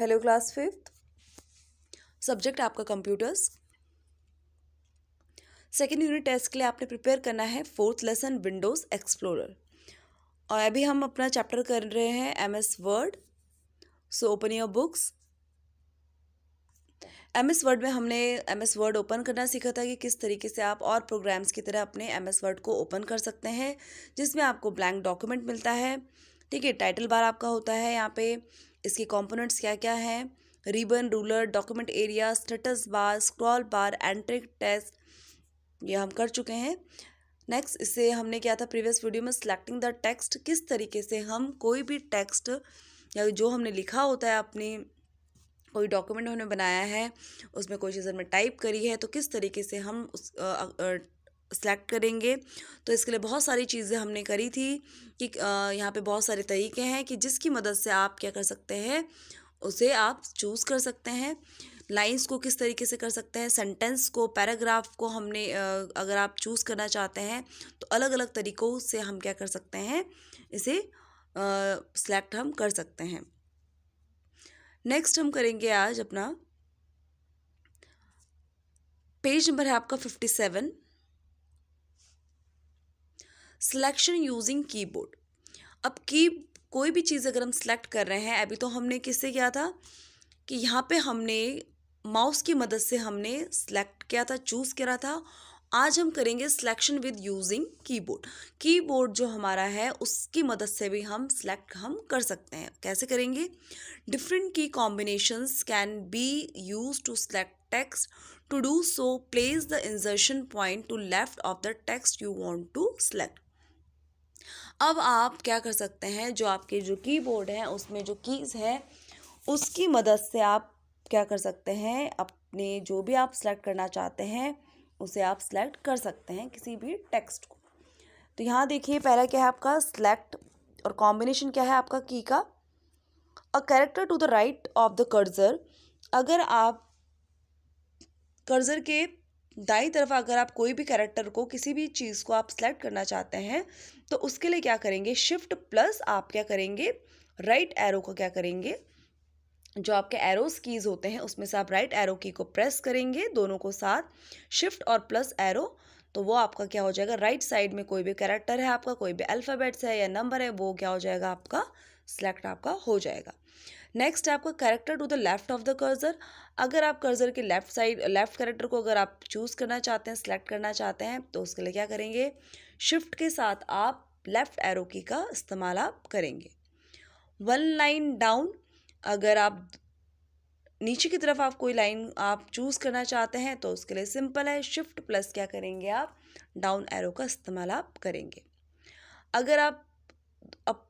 hello class fifth subject आपका computers second unit test के लिए आपने प्रिपेयर करना है फोर्थ लेसन विंडोज़ एक्सप्लोरर और अभी हम अपना चैप्टर कर रहे हैं M S Word so open your books M S Word में हमने एम एस वर्ड ओपन करना सीखा था कि किस तरीके से आप और प्रोग्राम्स की तरह अपने एम एस वर्ड को ओपन कर सकते हैं जिसमें आपको ब्लैंक डॉक्यूमेंट मिलता है ठीक है टाइटल बार आपका होता है यहाँ पे इसके कंपोनेंट्स क्या क्या हैं ribbon ruler document area status bar scroll bar एंट्रिक टेस्ट ये हम कर चुके हैं नेक्स्ट इसे हमने क्या था प्रीवियस वीडियो में सिलेक्टिंग द टेक्स्ट किस तरीके से हम कोई भी टेक्स्ट या जो हमने लिखा होता है अपनी कोई डॉक्यूमेंट हमने बनाया है उसमें कोई चीज़ हमने टाइप करी है तो किस तरीके से हम उस सेलेक्ट करेंगे तो इसके लिए बहुत सारी चीज़ें हमने करी थी कि यहाँ पे बहुत सारे तरीके हैं कि जिसकी मदद से आप क्या कर सकते हैं उसे आप चूज़ कर सकते हैं लाइंस को किस तरीके से कर सकते हैं सेंटेंस को पैराग्राफ को हमने अगर आप चूज़ करना चाहते हैं तो अलग अलग तरीक़ों से हम क्या कर सकते हैं इसे सेलेक्ट हम कर सकते हैं नेक्स्ट हम करेंगे आज अपना पेज नंबर है आपका fifty seven selection using keyboard अब की कोई भी चीज़ अगर हम सेलेक्ट कर रहे हैं अभी तो हमने किससे किया था कि यहाँ पे हमने माउस की मदद से हमने सेलेक्ट किया था चूज़ करा था आज हम करेंगे selection with using keyboard keyboard जो हमारा है उसकी मदद से भी हम सिलेक्ट हम कर सकते हैं कैसे करेंगे डिफरेंट की combinations can be use to select text to do so place the insertion point to left of the text you want to select अब आप क्या कर सकते हैं जो आपके जो कीबोर्ड है उसमें जो कीज़ है उसकी मदद से आप क्या कर सकते हैं अपने जो भी आप सेलेक्ट करना चाहते हैं उसे आप सेलेक्ट कर सकते हैं किसी भी टेक्स्ट को तो यहाँ देखिए पहला क्या है आपका सेलेक्ट और कॉम्बिनेशन क्या है आपका की का a character to the right of the cursor अगर आप कर्जर के दाई तरफ अगर आप कोई भी कैरेक्टर को किसी भी चीज़ को आप सेलेक्ट करना चाहते हैं तो उसके लिए क्या करेंगे शिफ्ट प्लस आप क्या करेंगे राइट right एरो का क्या करेंगे जो आपके एरोस कीज़ होते हैं उसमें से आप राइट एरो की को प्रेस करेंगे दोनों को साथ शिफ्ट और प्लस एरो तो वो आपका क्या हो जाएगा राइट right साइड में कोई भी कैरेक्टर है आपका कोई भी अल्फ़ाबेट्स है या नंबर है वो क्या हो जाएगा आपका सेलेक्ट आपका हो जाएगा नेक्स्ट है आपका character to the left of the cursor अगर आप कर्जर के लेफ्ट साइड लेफ्ट कैरेक्टर को अगर आप चूज़ करना चाहते हैं सेलेक्ट करना चाहते हैं तो उसके लिए क्या करेंगे शिफ्ट के साथ आप लेफ़्ट एरो की का इस्तेमाल आप करेंगे वन लाइन डाउन अगर आप नीचे की तरफ आप कोई लाइन आप चूज़ करना चाहते हैं तो उसके लिए सिंपल है शिफ्ट प्लस क्या करेंगे आप डाउन एरो का इस्तेमाल आप करेंगे अगर आप अप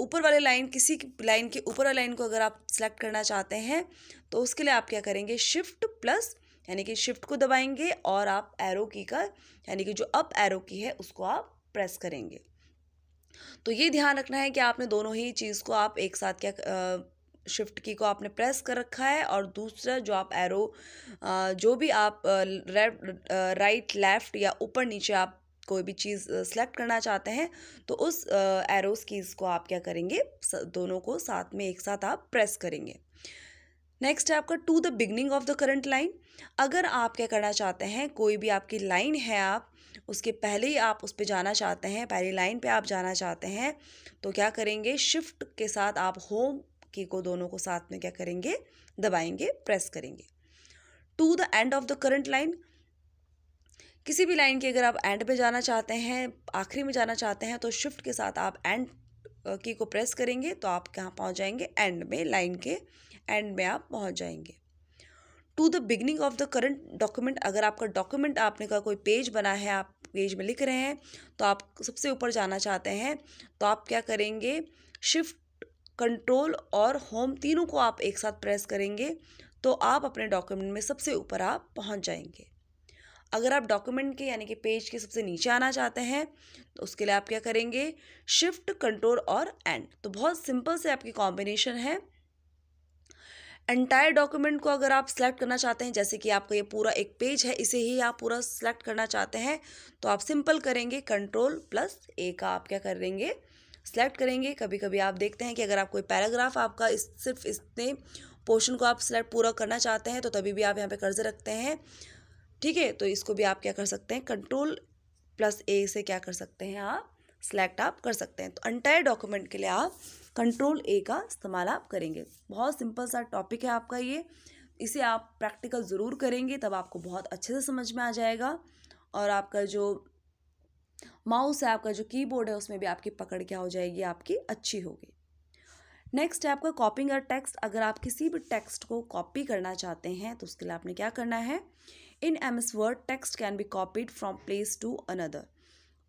ऊपर वाले लाइन किसी लाइन के ऊपर वाले लाइन को अगर आप सेलेक्ट करना चाहते हैं तो उसके लिए आप क्या करेंगे शिफ्ट प्लस यानी कि शिफ्ट को दबाएंगे और आप एरो की का यानी कि जो अप एरो की है उसको आप प्रेस करेंगे तो ये ध्यान रखना है कि आपने दोनों ही चीज़ को आप एक साथ क्या शिफ्ट की को आपने प्रेस कर रखा है और दूसरा जो आप एरो जो भी आप राइट लेफ़्ट या ऊपर नीचे आप कोई भी चीज़ सेलेक्ट करना चाहते हैं तो उस एरोस कीज़ को आप क्या करेंगे दोनों को साथ में एक साथ आप प्रेस करेंगे नेक्स्ट है आपका to the beginning of the current line अगर आप क्या करना चाहते हैं कोई भी आपकी लाइन है आप उसके पहले ही आप उस पर जाना चाहते हैं पहली लाइन पे आप जाना चाहते हैं तो क्या करेंगे शिफ्ट के साथ आप होम की को दोनों को साथ में क्या करेंगे दबाएंगे प्रेस करेंगे to the end of the current line किसी भी लाइन के अगर आप एंड पे जाना चाहते हैं आखिरी में जाना चाहते हैं तो शिफ्ट के साथ आप एंड की को प्रेस करेंगे तो आप कहाँ पहुँच जाएंगे एंड में लाइन के एंड में आप पहुँच जाएंगे to the beginning of the current document अगर आपका डॉक्यूमेंट आपने का कोई पेज बना है आप पेज में लिख रहे हैं तो आप सबसे ऊपर जाना चाहते हैं तो आप क्या करेंगे शिफ्ट कंट्रोल और होम तीनों को आप एक साथ प्रेस करेंगे तो आप अपने डॉक्यूमेंट में सबसे ऊपर आप पहुंच जाएंगे अगर आप डॉक्यूमेंट के यानी कि पेज के सबसे नीचे आना चाहते हैं तो उसके लिए आप क्या करेंगे शिफ्ट कंट्रोल और एंड तो बहुत सिंपल से आपकी कॉम्बिनेशन है एंटायर डॉक्यूमेंट को अगर आप सेलेक्ट करना चाहते हैं जैसे कि आपका ये पूरा एक पेज है इसे ही आप पूरा सेलेक्ट करना चाहते हैं तो आप सिंपल करेंगे कंट्रोल प्लस ए का आप क्या करेंगे सेलेक्ट करेंगे कभी कभी आप देखते हैं कि अगर आप कोई पैराग्राफ आपका इस सिर्फ इतने पोर्शन को आप सिलेक्ट पूरा करना चाहते हैं तो तभी भी आप यहाँ पे कर्ज रखते हैं ठीक है तो इसको भी आप क्या कर सकते हैं कंट्रोल प्लस ए से क्या कर सकते हैं आप सेलेक्ट आप कर सकते हैं तो अंटायर डॉक्यूमेंट के लिए आप कंट्रोल ए का इस्तेमाल आप करेंगे बहुत सिंपल सा टॉपिक है आपका ये इसे आप प्रैक्टिकल ज़रूर करेंगे तब आपको बहुत अच्छे से समझ में आ जाएगा और आपका जो माउस है आपका जो कीबोर्ड है उसमें भी आपकी पकड़ क्या हो जाएगी आपकी अच्छी होगी नेक्स्ट है आपका कॉपिंग और टेक्स्ट अगर आप किसी भी टेक्स्ट को कॉपी करना चाहते हैं तो उसके लिए आपने क्या करना है in M S Word text can be copied from place to another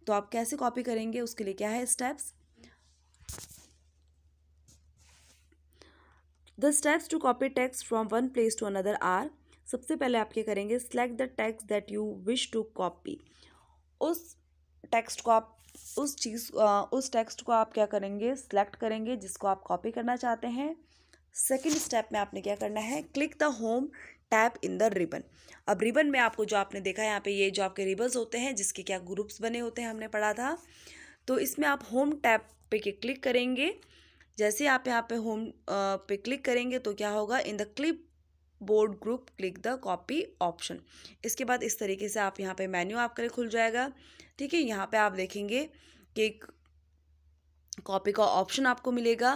तो आप कैसे कॉपी करेंगे उसके लिए क्या है steps the steps to copy text from one place to another are सबसे पहले आप क्या करेंगे select the text that you wish to copy उस टेक्स्ट को आप उस चीज़ उस टेक्स्ट को आप क्या करेंगे सेलेक्ट करेंगे जिसको आप कॉपी करना चाहते हैं सेकेंड स्टेप में आपने क्या करना है click the home tab in the ribbon अब रिबन में आपको जो आपने देखा यहाँ पे ये जो आपके रिबन्स होते हैं जिसके क्या ग्रुप्स बने होते हैं हमने पढ़ा था तो इसमें आप होम टैप पे के क्लिक करेंगे जैसे आप यहाँ पे होम पे क्लिक करेंगे तो क्या होगा in the clipboard group click the copy option इसके बाद इस तरीके से आप यहाँ पे मेन्यू आपके लिए खुल जाएगा ठीक है यहाँ पे आप देखेंगे कि एक कॉपी का ऑप्शन आपको मिलेगा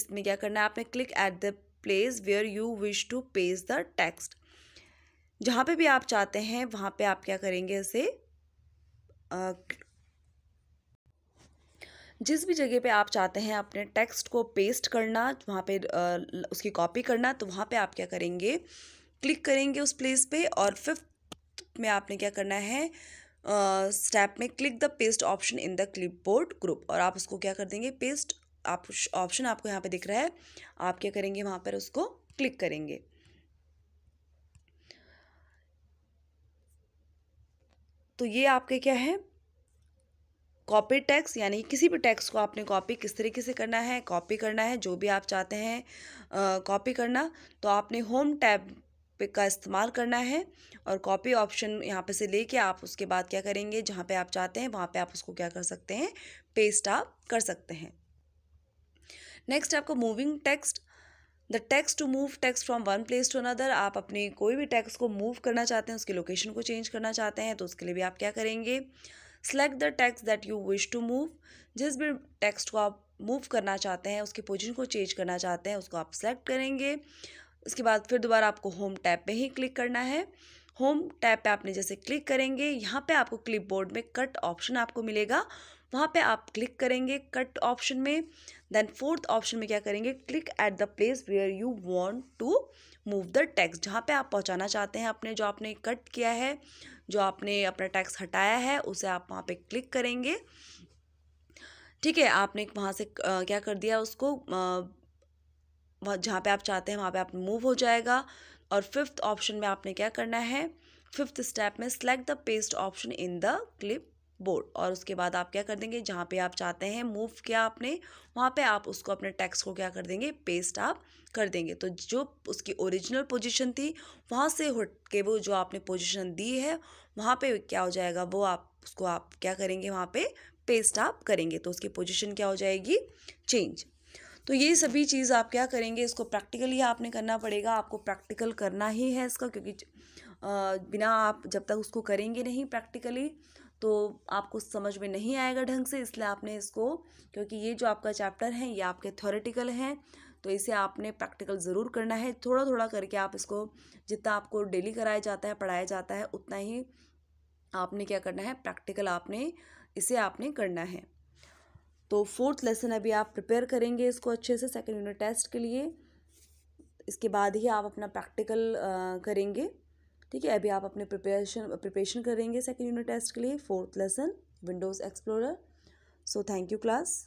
इसमें क्या करना है आपने click at the place where you wish to paste the text जहाँ पे भी आप चाहते हैं वहाँ पे आप क्या करेंगे इसे जिस भी जगह पे आप चाहते हैं अपने टेक्स्ट को पेस्ट करना वहाँ पे उसकी कॉपी करना तो वहाँ पे आप क्या करेंगे क्लिक करेंगे उस प्लेस पे और फिफ्थ में आपने क्या करना है स्टेप में click the paste option in the clipboard group और आप उसको क्या कर देंगे पेस्ट आप ऑप्शन आपको यहाँ पे दिख रहा है आप क्या करेंगे वहाँ पर उसको क्लिक करेंगे तो ये आपके क्या है कॉपी टैक्स यानी किसी भी टैक्स को आपने कॉपी किस तरीके से करना है कॉपी करना है जो भी आप चाहते हैं कॉपी करना तो आपने होम टैब का इस्तेमाल करना है और कॉपी ऑप्शन यहाँ पे से लेके आप उसके बाद क्या करेंगे जहाँ पे आप चाहते हैं वहाँ पे आप उसको क्या कर सकते हैं पेस्ट आप कर सकते हैं नेक्स्ट आपको moving text the text to move text from one place to another आप अपने कोई भी टेक्स्ट को मूव करना चाहते हैं उसकी लोकेशन को चेंज करना चाहते हैं तो उसके लिए भी आप क्या करेंगे select the text that you wish to move जिस भी टेक्स्ट को आप मूव करना चाहते हैं उसकी पोजिशन को चेंज करना चाहते हैं उसको आप सेलेक्ट करेंगे उसके बाद फिर दोबारा आपको होम टैब पे ही क्लिक करना है होम टैब पे आपने जैसे क्लिक करेंगे यहाँ पे आपको क्लिपबोर्ड में कट ऑप्शन आपको मिलेगा वहाँ पे आप क्लिक करेंगे कट ऑप्शन में देन फोर्थ ऑप्शन में क्या करेंगे click at the place where you want to move the text जहाँ पे आप पहुँचाना चाहते हैं अपने जो आपने कट किया है जो आपने अपना टैक्स हटाया है उसे आप वहाँ पे क्लिक करेंगे ठीक है आपने वहाँ से क्या कर दिया उसको जहाँ पे आप चाहते हैं वहाँ पे आप मूव हो जाएगा और फिफ्थ ऑप्शन में आपने क्या करना है फिफ्थ स्टेप में select the paste option in the clipboard और उसके बाद आप क्या कर देंगे जहाँ पे आप चाहते हैं मूव किया आपने वहाँ पे आप उसको अपने टेक्स्ट को क्या कर देंगे पेस्ट आप कर देंगे तो जो उसकी ओरिजिनल पोजीशन थी वहाँ से हट के वो जो आपने पोजीशन दी है वहाँ पे क्या हो जाएगा वो आप उसको आप क्या करेंगे वहाँ पे पेस्ट आप करेंगे तो उसकी पोजिशन क्या हो जाएगी चेंज तो ये सभी चीज़ आप क्या करेंगे इसको प्रैक्टिकली आपने करना पड़ेगा आपको प्रैक्टिकल करना ही है इसका क्योंकि बिना आप जब तक उसको करेंगे नहीं प्रैक्टिकली तो आपको समझ में नहीं आएगा ढंग से इसलिए आपने इसको क्योंकि ये जो आपका चैप्टर है ये आपके थ्योरेटिकल हैं तो इसे आपने प्रैक्टिकल ज़रूर करना है थोड़ा थोड़ा करके आप इसको जितना आपको डेली कराया जाता है पढ़ाया जाता है उतना ही आपने क्या करना है प्रैक्टिकल आपने इसे आपने करना है तो फोर्थ लेसन अभी आप प्रिपेयर करेंगे इसको अच्छे से सेकेंड यूनिट टेस्ट के लिए इसके बाद ही आप अपना प्रैक्टिकल करेंगे ठीक है अभी आप अपने प्रिपरेशन प्रिपरेशन करेंगे सेकेंड यूनिट टेस्ट के लिए fourth lesson Windows Explorer so thank you class